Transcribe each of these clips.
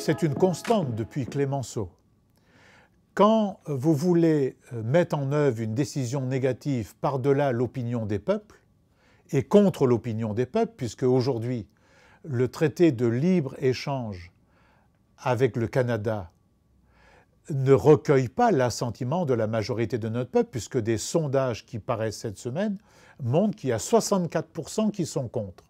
c'est une constante depuis Clémenceau. Quand vous voulez euh, mettre en œuvre une décision négative par-delà l'opinion des peuples, et contre l'opinion des peuples, puisque aujourd'hui le traité de libre-échange avec le Canada ne recueille pas l'assentiment de la majorité de notre peuple, puisque des sondages qui paraissent cette semaine montrent qu'il y a 64% qui sont contre.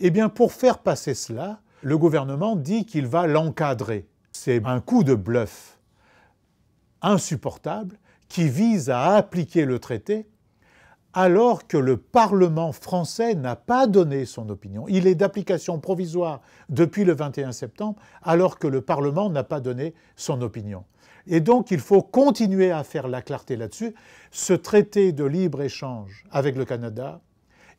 Eh bien, pour faire passer cela, le gouvernement dit qu'il va l'encadrer. C'est un coup de bluff insupportable qui vise à appliquer le traité alors que le Parlement français n'a pas donné son opinion. Il est d'application provisoire depuis le 21 septembre, alors que le Parlement n'a pas donné son opinion. Et donc il faut continuer à faire la clarté là-dessus. Ce traité de libre-échange avec le Canada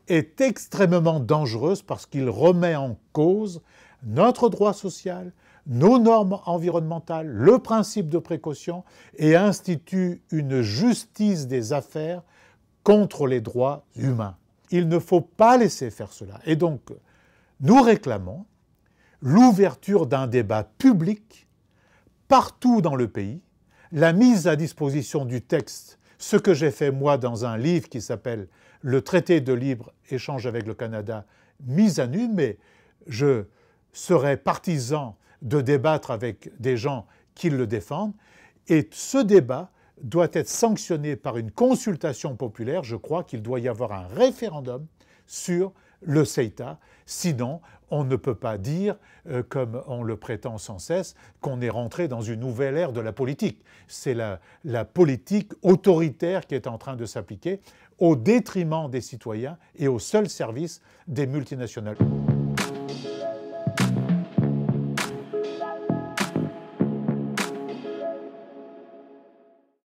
est extrêmement dangereux parce qu'il remet en cause notre droit social, nos normes environnementales, le principe de précaution et institue une justice des affaires contre les droits humains. Il ne faut pas laisser faire cela. Et donc, nous réclamons l'ouverture d'un débat public partout dans le pays, la mise à disposition du texte, ce que j'ai fait moi dans un livre qui s'appelle Le traité de libre-échange avec le Canada, mis à nu, mais je serait partisan de débattre avec des gens qui le défendent. Et ce débat doit être sanctionné par une consultation populaire. Je crois qu'il doit y avoir un référendum sur le CETA. Sinon, on ne peut pas dire, euh, comme on le prétend sans cesse, qu'on est rentré dans une nouvelle ère de la politique. C'est la politique autoritaire qui est en train de s'appliquer au détriment des citoyens et au seul service des multinationales.